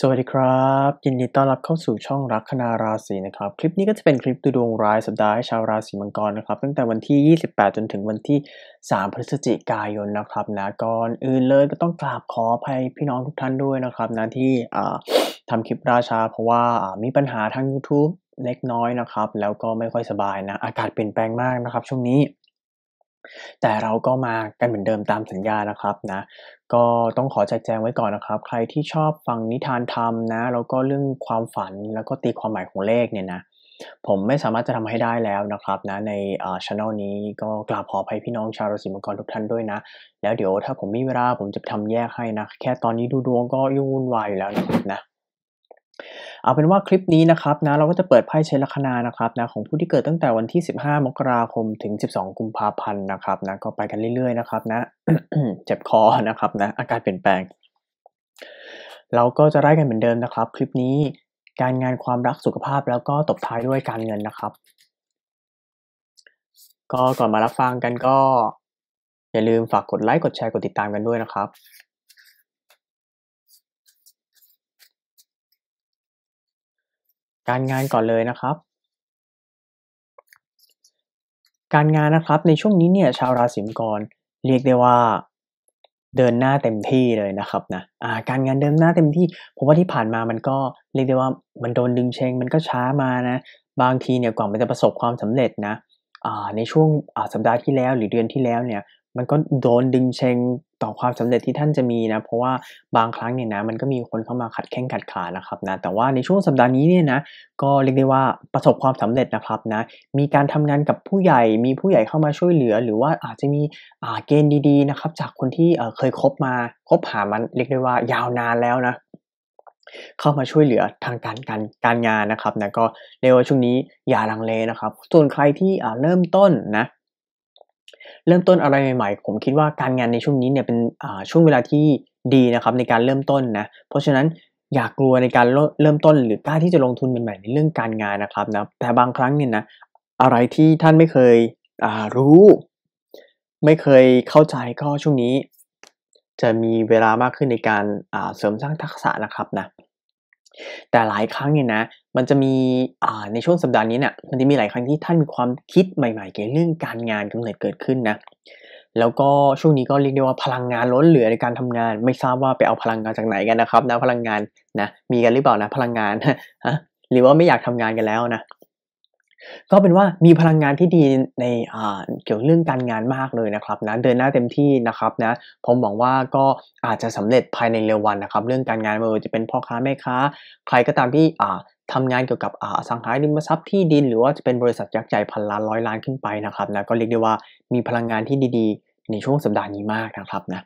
สวัสดีครับ ยินดีต้อนรับเข้าสู่ช่องรักคณาราศีนะครับ คลิปนี้ก็จะเป็นคลิปดูดวงรายสัปดาห์ให้ชาวราศีมังกรนะครับตั้งแต่วันที่ 28 จนถึงวันที่ 3 พฤศจิกายนนะครับนะก่อนอื่นเลยก็ต้องกราบขออภัยพี่น้องทุกท่านด้วยนะครับนะที่ทำคลิปราชาเพราะว่ามีปัญหาทาง YouTube เล็กน้อยนะครับ แล้วก็ไม่ค่อยสบายนะ อากาศเปลี่ยนแปลงมากนะครับ ช่วงนี้แต่เราก็มากันเหมือนเดิมตามสัญญานะครับนะก็ต้องขอแจกแจงไว้ก่อนนะครับ ใครที่ชอบฟังนิทานธรรมนะแล้วก็เรื่องความฝันแล้วก็ตีความหมายของเลขเนี่ยนะ ผมไม่สามารถจะทำให้ได้แล้วนะครับนะในช่องนี้ก็กราบขออภัยพี่น้องชาวราศีมังกรทุกท่านด้วยนะ แล้วเดี๋ยวถ้าผมมีเวลาผมจะทำแยกให้นะ แค่ตอนนี้ดูดวงก็ยุ่งวุ่นวายอยู่แล้วนะเอาเป็นว่าคลิปนี้นะครับนะเราก็จะเปิดไพ่เชลคนานะครับนะของผู้ที่เกิดตั้งแต่วันที่15มกราคมถึง12กุมภาพันธ์นะครับนะก็ไปกันเรื่อยๆนะครับ นะเจ็บคอนะครับ นะ อาการเปลี่ยนแปลง เราก็จะไล่กันเหมือนเดิมนะครับ คลิปนี้การงานความรักสุขภาพแล้วก็ตบท้ายด้วยการเงินนะครับ ก็ก่อนมารับฟังกันก็อย่าลืมฝากกดไลค์กดแชร์กดติดตามกันด้วยนะครับการงานก่อนเลยนะครับ การงานนะครับ ในช่วงนี้เนี่ย ชาวราศีมังกรเรียกได้ว่าเดินหน้าเต็มที่เลยนะครับ นะาการงานเดินหน้าเต็มที่เพราะว่าที่ผ่านมามันก็เรียกได้ว่า มันโดนดึงเชง มันก็ช้ามานะบางทีเนี่ยกว่ามันจะประสบความสำเร็จนะในช่วงสัปดาห์ที่แล้ว หรือเดือนที่แล้วเนี่ยมันก็โดนดึงเชงต่อความสำเร็จที่ท่านจะมีนะ เพราะว่าบางครั้งเนี่ยนะมันก็มีคนเข้ามาขัดแข้งขัดขานะครับนะแต่ว่าในช่วงสัปดาห์นี้เนี่ยนะก็เรียกได้ว่าประสบความสำเร็จนะครับ นะ มีการทำงานกับผู้ใหญ่มีผู้ใหญ่เข้ามาช่วยเหลือ หรือว่าอาจจะมีเกณฑ์ดีๆนะครับ จากคนที่เคยคบมาคบหามันเรียกได้ว่ายาวนานแล้วนะ เข้ามาช่วยเหลือทางการการการงานนะครับนะก็เรียกว่าช่วงนี้อย่าลังเลนะครับ ส่วนใครที่เริ่มต้นนะเริ่มต้นอะไรใหม่ๆ ผมคิดว่าการงานในช่วงนี้เนี่ยเป็นช่วงเวลาที่ดีนะครับในการเริ่มต้นนะ เพราะฉะนั้นอย่ากลัวในการเริ่มต้นหรือกล้าที่จะลงทุนใหม่ๆในเรื่องการงานนะครับนะ แต่บางครั้งเนี่ยนะอะไรที่ท่านไม่เคยรู้ ไม่เคยเข้าใจก็ช่วงนี้จะมีเวลามากขึ้นในการเสริมสร้างทักษะนะครับนะแต่หลายครั้งเนี่ยนะ มันจะมีในช่วงสัปดาห์นี้เนะี่ยมันจะมีหลายครั้งที่ท่านมีความคิดใหม่ๆ เกี่ยวเรื่องการงานกำเนิดเกิดขึ้นนะ แล้วก็ช่วงนี้ก็เรียกได้ว่าพลังงานล้นเหลือในการทำงาน ไม่ทราบว่าไปเอาพลังงานจากไหนกันนะครับนะพลังงานนะ มีกันหรือเปล่านะพลังงาน หรือว่าไม่อยากทำงานกันแล้วนะก็เป็นว่ามีพลังงานที่ดีในเกี่ยวเรื่องการงานมากเลยนะครับนะเดินหน้าเต็มที่นะครับนะผมหวังว่าก็อาจจะสำเร็จภายในเร็ววันนะครับ เรื่องการงานไม่ว่าจะเป็นพ่อค้าแม่ค้าใครก็ตามที่ทำงานเกี่ยวกับอสังหาริมทรัพย์ที่ดิน หรือว่าจะเป็นบริษัทยักษ์ใหญ่พันล้านร้อยล้านขึ้นไปนะครับนะก็เรียกได้ว่ามีพลังงานที่ดี ๆ ในช่วงสัปดาห์นี้มากนะครับนะ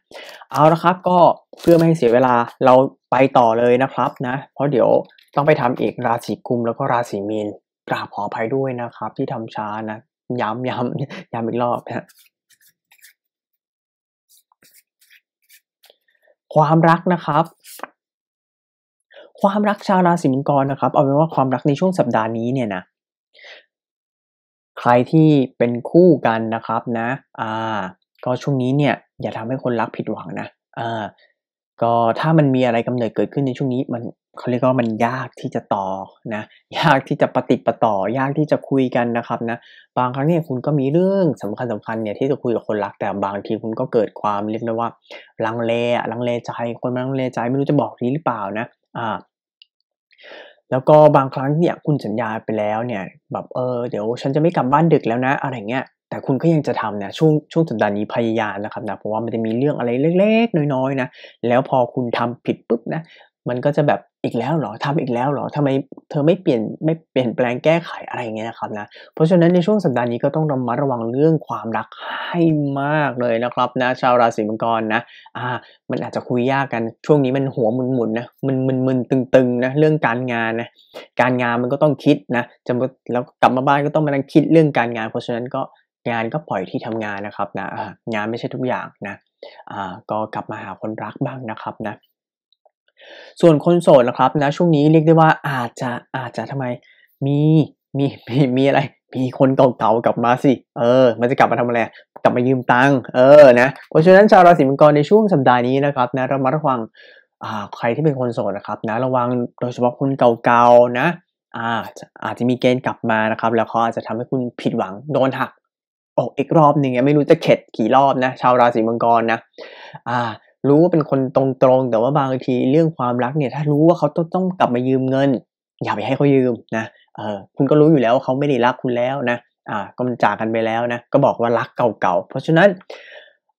เอาละครับก็เพื่อไม่ให้เสียเวลาเราไปต่อเลยนะครับนะเพราะเดี๋ยวต้องไปทำอีกราศีกุมแล้วก็ราศีมีนกราบขออภัยด้วยนะครับ ที่ทำช้านะย้ำย้ำย้ำอีกรอบนะความรักนะครับ ความรักชาวราศีมังกรนะครับเอาเป็นว่าความรักในช่วงสัปดาห์นี้เนี่ยนะใครที่เป็นคู่กันนะครับ นะ อ่า ก็ช่วงนี้เนี่ย อย่าทำให้คนรักผิดหวังนะอ่าก็ถ้ามันมีอะไรกำเนิดเกิดขึ้นในช่วงนี้ มันเขาเรียกว่ามันยากที่จะต่อนะยากที่จะปฏิปต่อ ยากที่จะคุยกันนะครับนะบางครั้งเนี่ยคุณก็มีเรื่องสำคัญสำคัญเนี่ยที่จะคุยกับคนรักแต่บางทีคุณก็เกิดความเรียกได้ว่าลังเลลังเลใจคนนลังเลใจไม่รู้จะบอกนี้หรือเปล่านะอ่าแล้วก็บางครั้งเนี่ยคุณสัญญาไปแล้วเนี่ยแบบเออเดี๋ยว ฉันจะไม่กลับบ้านดึกแล้วนะ อะไรเงี้ยแต่คุณก็ยังจะทำเนี่ยช่วงช่วงสัปดาห์นี้พยายามนะครับนะเพราะว่ามันจะมีเรื่องอะไรเล็กๆ น้อยๆ นะแล้วพอคุณทำผิดปุ๊บนะ มันก็จะแบบอีกแล้วเหรอทำอีกแล้วเหรอทำไมเธอไม่เปลี่ยนไม่เปลี่ยนแปลงแก้ไขอะไรเงี้ยนะครับนะเพราะฉะนั้นในช่วงสัปดาห์นี้ก็ต้องระมัดระวังเรื่องความรักให้มากเลยนะครับนะชาวราศีมังกรนะอ่ามันอาจจะคุยยากกันช่วงนี้มันหัวมุนๆนะมันมึนมึนตึงๆนะเรื่องการงานนะการงานมันก็ต้องคิดนะจะแล้วกลับมาบ้านก็ต้องมานั่งคิดเรื่องการงาน เพราะฉะนั้นก็งานก็ปล่อยที่ทำงานนะครับนะงานไม่ใช่ทุกอย่างนะก็กลับมาหาคนรักบ้างนะครับนะส่วนคนโสดนะครับ นะ ช่วงนี้เรียกได้ว่าอาจจะอาจจะทำไมมีมีมีมีอะไรมีคนเก่าๆกลับมาสิเออ มันจะกลับมาทำอะไรกลับมายืมตังเออนะ เพราะฉะนั้นชาวราศีมังกรในช่วงสัปดาห์นี้นะครับ นะระมัดระวัง อ่าใครที่เป็นคนโสดนะครับ นะระวังโดยเฉพาะคนเก่าๆนะอาจจะมีเกณฑ์กลับมานะครับ แล้วเขาอาจจะทำให้คุณผิดหวังโดนหักออกอีกรอบหนึ่งไม่รู้จะเข็ดกี่รอบนะชาวราศีมังกรนะอ่ารู้ว่าเป็นคนตรงๆ แต่ว่าบางทีเรื่องความรักเนี่ยถ้ารู้ว่าเขาต้องกลับมายืมเงิน อย่าไปให้เขายืมนะเออคุณก็รู้อยู่แล้วว่าเขาไม่ได้รักคุณแล้วนะอ่าก็มันจากกันไปแล้วนะก็บอกว่ารักเก่าๆเพราะฉะนั้น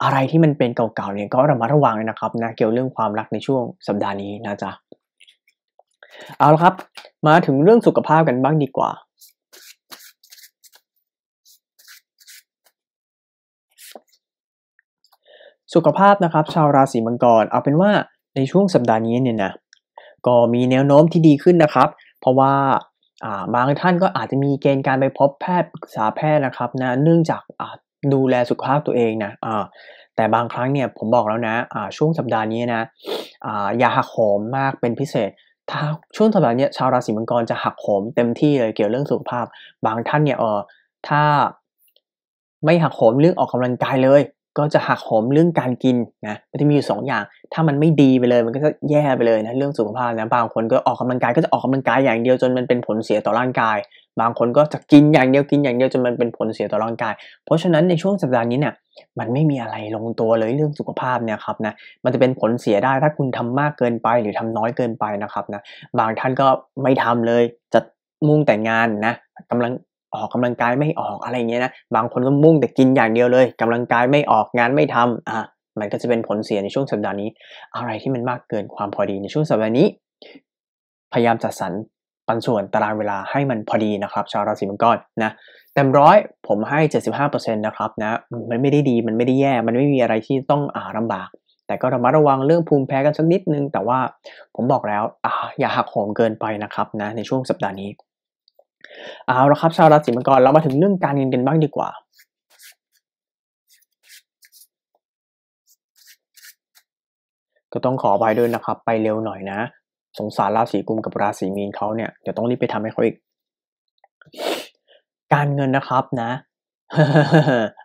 อะไรที่มันเป็นเก่าๆเนี่ยก็ระมัดระวังนะครับนะเกี่ยวเรื่องความรักในช่วงสัปดาห์นี้นะจ๊ะเอาละครับมาถึงเรื่องสุขภาพกันบ้างดีกว่าสุขภาพนะครับชาวราศีมังกรเอาเป็นว่าในช่วงสัปดาห์นี้เนี่ยนะก็มีแนวโน้มที่ดีขึ้นนะครับ เพราะว่าบางท่านก็อาจจะมีเกณฑ์การไปพบแพทย์ปรึกษาแพทย์นะครับนะเนื่องจากดูแลสุขภาพตัวเองนะแต่บางครั้งเนี่ยผมบอกแล้วนะช่วงสัปดาห์นี้นะยาหักโหมมากเป็นพิเศษ ถ้าช่วงสัปดาห์นี้ชาวราศีมังกรจะหักโหมเต็มที่เลยเกี่ยวเรื่องสุขภาพ บางท่านเนี่ยเออถ้าไม่หักโหมเรื่องออกกำลังกายเลยก็จะหักโหมเรื่องการกินนะมันจะมีอยู่2ออย่าง ถ้ามันไม่ดีไปเลย มันก็จะแย่ไปเลยนะเรื่องสุขภาพนะบางคนก็ออกกำลังกายก็จะออกกำลังกายอย่างเดียวจนมันเป็นผลเสียต่อร่างกาย บางคนก็จะกินอย่างเดียว กินอย่างเดียวจนมันเป็นผลเสียต่อร่างกาย เพราะฉะนั้นในช่วงสัปดาห์นี้เนี่ย มันไม่มีอะไรลงตัวเลยเรื่องสุขภาพเนี่ยครับนะ มันจะเป็นผลเสียได้ถ้าคุณทำมากเกินไปหรือทำน้อยเกินไปนะครับนะ บางท่านก็ไม่ทำเลย จะมุ่งแต่งานนะกำลังออกกำลังกายไม่ออกอะไรเงี้ยนะบางคนก็มุ่งแต่กินอย่างเดียวเลยกำลังกายไม่ออกงานไม่ทำอ่ะมันก็จะเป็นผลเสียในช่วงสัปดาห์นี้ อะไรที่มันมากเกินความพอดีในช่วงสัปดาห์นี้ พยายามจัดสรรปันส่วนตารางเวลาให้มันพอดีนะครับชาวราศีมังกรนะเต็มร้อยผมให้ 75%นะครับนะมันไม่ได้ดี มันไม่ได้แย่มันไม่มีอะไรที่ต้องอ่าลำบาก แต่ก็ระมัดระวังเรื่องภูมิแพ้กันสักนิดนึงแต่ว่าผมบอกแล้วออย่าหักโหมเกินไปนะครับนะในช่วงสัปดาห์นี้เอาละครับชาวราศีมังกร เรามาถึงเรื่องการเงินกันบ้างดีกว่า ก็ต้องขอไปด้วยนะครับไปเร็วหน่อยนะ สงสารราศีกุมกับราศีมีนเขาเนี่ยเดี๋ยวต้องรีบไปทำให้เขาอีกการเงินนะครับนะ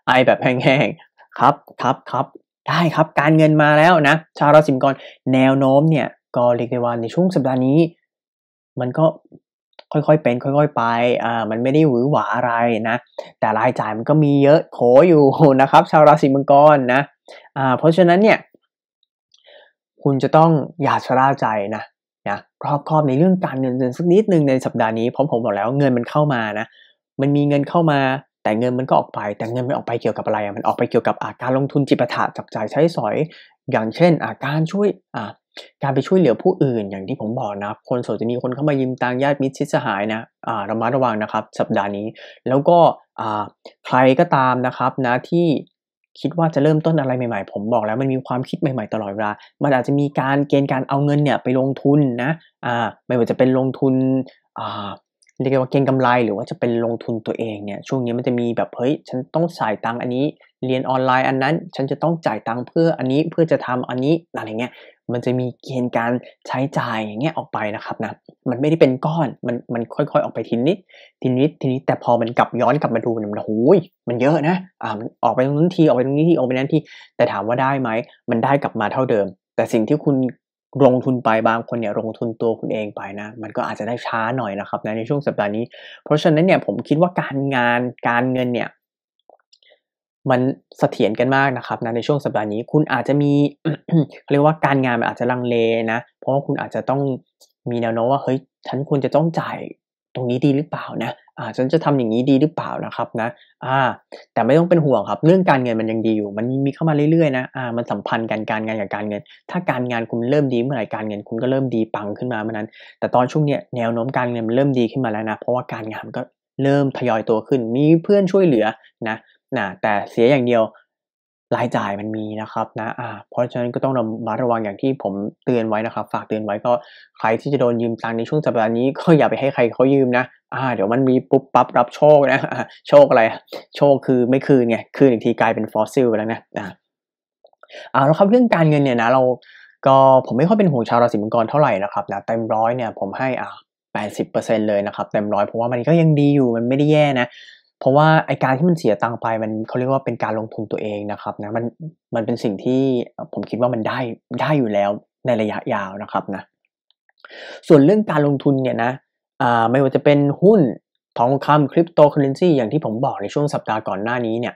ไอแบบแห้งๆครับครับครับได้ครับการเงินมาแล้วนะชาวราศีมังกร แนวโน้มเนี่ย ก็เรียกได้ว่าในช่วงสัปดาห์นี้ มันก็ค่อยๆเป็นค่อย ๆ ไป อ่า มันไม่ได้หวือหวาอะไรนะแต่รายจ่ายมันก็มีเยอะโขอยู่นะครับ ชาวราศีมังกรนะ อ่า เพราะฉะนั้นเนี่ย คุณจะต้องอย่าชะล่าใจนะ นะรอบคอบในเรื่องการเงินเงินสักนิดหนึ่งในสัปดาห์นี้เพราะผมบอกแล้วเงินมันเข้ามานะ มันมีเงินเข้ามา แต่เงินมันก็ออกไปแต่เงินมันออกไปเกี่ยวกับอะไรมันออกไปเกี่ยวกับอาการลงทุนจิปถะจับจ่ายใช้สอย อย่างเช่นอาการช่วย อ่าการไปช่วยเหลือผู้อื่น อย่างที่ผมบอกนะคนโสดจะมีคนเข้ามายืมตังญาติมิตรชิดสหายนะระมัดระวังนะครับ สัปดาห์นี้ แล้วก็ใครก็ตามนะครับนะที่คิดว่าจะเริ่มต้นอะไรใหม่ ๆ ผมบอกแล้วมันมีความคิดใหม่ๆตลอดเวลามันอาจจะมีการเกณฑ์การเอาเงินเนี่ยไปลงทุนนะอ่าไม่ว่าจะเป็นลงทุนอ่าเรียกว่าเกฑงกำาไรหรือว่าจะเป็นลงทุนตัวเองเนี่ยช่วงนี้มันจะมีแบบเฮ้ยฉันต้องจ่ายตังค์อันนี้เรียนออนไลน์อันนั้น ฉันจะต้องจ่ายตังค์เพื่ออันนี้เพื่อจะทำอันนี้อะไรเงี้ยมันจะมีเกณฑ์การใช้จ่ายอย่างเงี้ยออกไปนะครับนะมันไม่ได้เป็นก้อนมันมันค่อยๆออกไปทีนิดทีนิดทีนิดแต่พอมันกลับย้อนกลับมาดูเนี่ยมันโอ้ยมันเยอะนะอ่ามันออกไปตรงนั้นทีออกไปตรงนี้ทีออกไปนั้นทีแต่ถามว่าได้ไหมมันได้กลับมาเท่าเดิม แต่สิ่งที่คุณลงทุนไปบางคนเนี่ยลงทุนตัวคุณเองไปนะมันก็อาจจะได้ช้าหน่อยนะครับนะในช่วงสัปดาห์นี้ เพราะฉะนั้นเนี่ยผมคิดว่าการงานการเงินเนี่ยมันเสถียรกันมากนะครับนะในช่วงสัปดาห์นี้คุณอาจจะมีเรียกว่าการงานอาจจะลังเลนะ เพราะว่าคุณอาจจะต้องมีแนวโน้มว่าเฮ้ยฉันควรจะต้องจ่ายตรงนี้ดีหรือเปล่านะ อ่า ฉันจะทำอย่างนี้ดีหรือเปล่านะครับนะ อ่า แต่ไม่ต้องเป็นห่วงครับ เรื่องการเงินมันยังดีอยู่ มันมีเข้ามาเรื่อยๆนะอ่ามันสัมพันธ์กันการงานกับการเงิน ถ้าการงานคุณเริ่มดีเมื่อไหร่การเงิน คุณก็เริ่มดีปังขึ้นมาเมื่อนั้น แต่ตอนช่วงเนี้ยแนวโน้มการเงินมันเริ่มดีขึ้นมาแล้วนะเพราะว่าการงานก็เริ่มทยอยตัวขึ้นมีเพื่อนช่วยเหลือนะนะแต่เสียอย่างเดียวรายจ่ายมันมีนะครับ นะอ่าเพราะฉะนั้นก็ต้องระมัดระวังอย่างที่ผมเตือนไว้นะครับ ฝากเตือนไว้ก็ใครที่จะโดนยืมตังในช่วงสัปดาห์นี้ก็อย่าไปให้ใครเขายืมนะ อ่าเดี๋ยวมันมีปุ๊บปั๊บรับโชคนะ โชคอะไรโชคคือไม่คืนไงคืนอีกทีกลายเป็นฟอสซิลไปแล้วนะอ่าเอาแล้วครับเรื่องการเงินเนี่ยนะเราก็ผมไม่ค่อยเป็นห่วงชาวราศีมังกรเท่าไหร่นะครับนะเต็มร้อยเนี่ยผมให้อ่า80%เลยนะครับเต็มร้อยเพราะว่ามันก็ยังดีอยู่มันไม่ได้แย่นะเพราะว่าไอการที่มันเสียตังค์ไป มันเขาเรียกว่าเป็นการลงทุนตัวเองนะครับนะมันมันเป็นสิ่งที่ผมคิดว่ามันได้ได้อยู่แล้วในระยะยาวนะครับนะส่วนเรื่องการลงทุนเนี่ยนะไม่ว่าจะเป็นหุ้นทองคำคริปโตเคอเรนซีอย่างที่ผมบอกในช่วงสัปดาห์ก่อนหน้านี้เนี่ย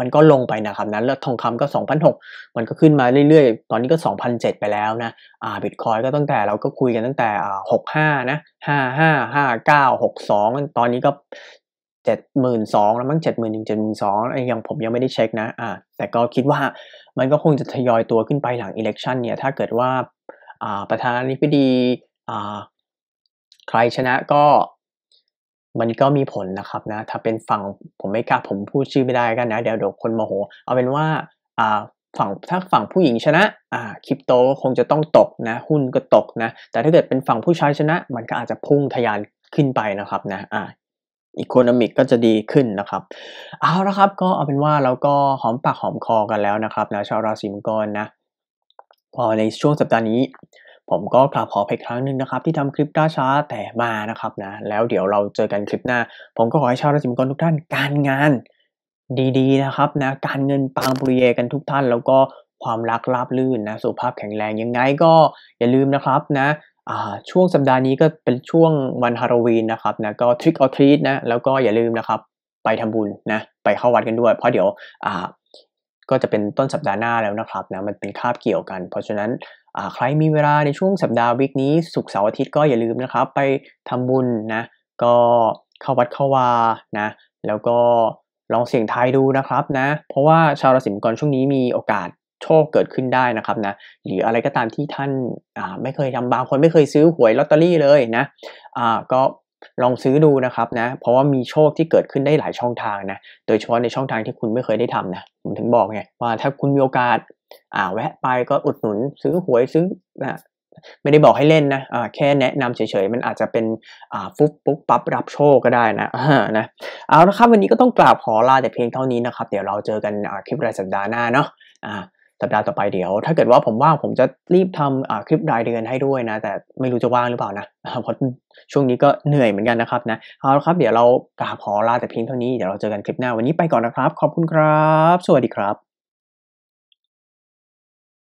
มันก็ลงไปนะครับนะแล้วทองคำก็2,006มันก็ขึ้นมาเรื่อยๆตอนนี้ก็2,007 ไปแล้วนะอ่าบิตคอยก็ตั้งแต่เราก็คุยกันตั้งแต่อ่า65นะ55 59 62ตอนนี้ก็เจ็ดหมื่นสองแล้วมั้งเจ็ดหมื่นหนึ่งเจ็ดหมื่นสองอยังผมยังไม่ได้เช็คนะอ่าแต่ก็คิดว่ามันก็คงจะทยอยตัวขึ้นไปหลังอิเล็กชันเนี่ยถ้าเกิดว่าอ่าประธานาธิบดีอ่าใครชนะก็มันก็มีผลนะครับนะถ้าเป็นฝั่งผมไม่กล้าผมพูดชื่อไม่ได้กันนะ เดี๋ยวเดี๋ยวคนโมโหเอาเป็นว่าอ่าฝั่งถ้าฝั่งผู้หญิงชนะอ่าคริปโตคงจะต้องตกนะ หุ้นก็ตกนะ แต่ถ้าเกิดเป็นฝั่งผู้ชายชนะ มันก็อาจจะพุ่งทะยานขึ้นไปนะครับนะอ่าอีโคโนมิกก็จะดีขึ้นนะครับ เอาละครับก็เอาเป็นว่าเราก็หอมปากหอมคอกันแล้วนะครับนะชาวราศีมังกรนะ พอในช่วงสัปดาห์นี้ ผมก็กลาขอพกครั้งหนึ่งนะครับที่ทำคลิปด้าช้าแต่มานะครับนะแล้วเดี๋ยวเราเจอกันคลิปหน้า ผมก็ขอให้ชาวราศีมังกรทุกท่านการงานดีๆ นะครับนะ การเงินปังปรีเยกันทุกท่าน แล้วก็ความรักราบลื่นนะสุขภาพแข็งแรงยังไง ก็อย่าลืมนะครับนะช่วงสัปดาห์นี้ก็เป็นช่วงวันฮาโลวีนนะครับนะก็ทริคออทรีตนะแล้วก็อย่าลืมนะครับไปทำบุญนะไปเข้าวัดกันด้วย เพราะเดี๋ยวอ่ก็จะเป็นต้นสัปดาห์หน้าแล้วนะครับนะมันเป็นคาบเกี่ยวกันเพราะฉะนั้นใครมีเวลาในช่วงสัปดาห์วิกนี้สุกเสาร์อาทิตย์ก็อย่าลืมนะครับไปทำบุญนะก็เข้าวัดเข้าวานะแล้วก็ลองเสี่ยงทายดูนะครับนะเพราะว่าชาวราศีมังกรช่วงนี้มีโอกาสโชคเกิดขึ้นได้นะครับนะ หรืออะไรก็ตามที่ท่านไม่เคยทำบางคนไม่เคยซื้อหวยลอตเตอรี่เลยนะก็ลองซื้อดูนะครับนะ เพราะว่ามีโชคที่เกิดขึ้นได้หลายช่องทางนะ โดยเฉพาะในช่องทางที่คุณไม่เคยได้ทำนะผมถึงบอกไงว่าถ้าคุณมีโอกาส อ่าแวะไปก็อุดหนุนซื้อหวยซื้อนะไม่ได้บอกให้เล่นนะแค่แนะนำเฉยๆมันอาจจะเป็นฟุบปุ๊บปั๊บรับโชคก็ได้นะนะเอาละครับวันนี้ก็ต้องกราบขอลาแต่เพียงเท่านี้นะครับ เดี๋ยวเราเจอกันคลิปรายสัปดาห์หน้าเนาะสัปดาห์ต่อไปเดี๋ยวถ้าเกิดว่าผมว่างผมจะรีบทำคลิปรายเดือนให้ด้วยนะ แต่ไม่รู้จะว่างหรือเปล่านะเพราะช่วงนี้ก็เหนื่อยเหมือนกันนะครับนะเอาละครับเดี๋ยวเรากราบขอลาแต่เพียงเท่านี้ เดี๋ยวเราเจอกันคลิปหน้าวันนี้ไปก่อนนะครับ ขอบคุณครับ สวัสดีครับ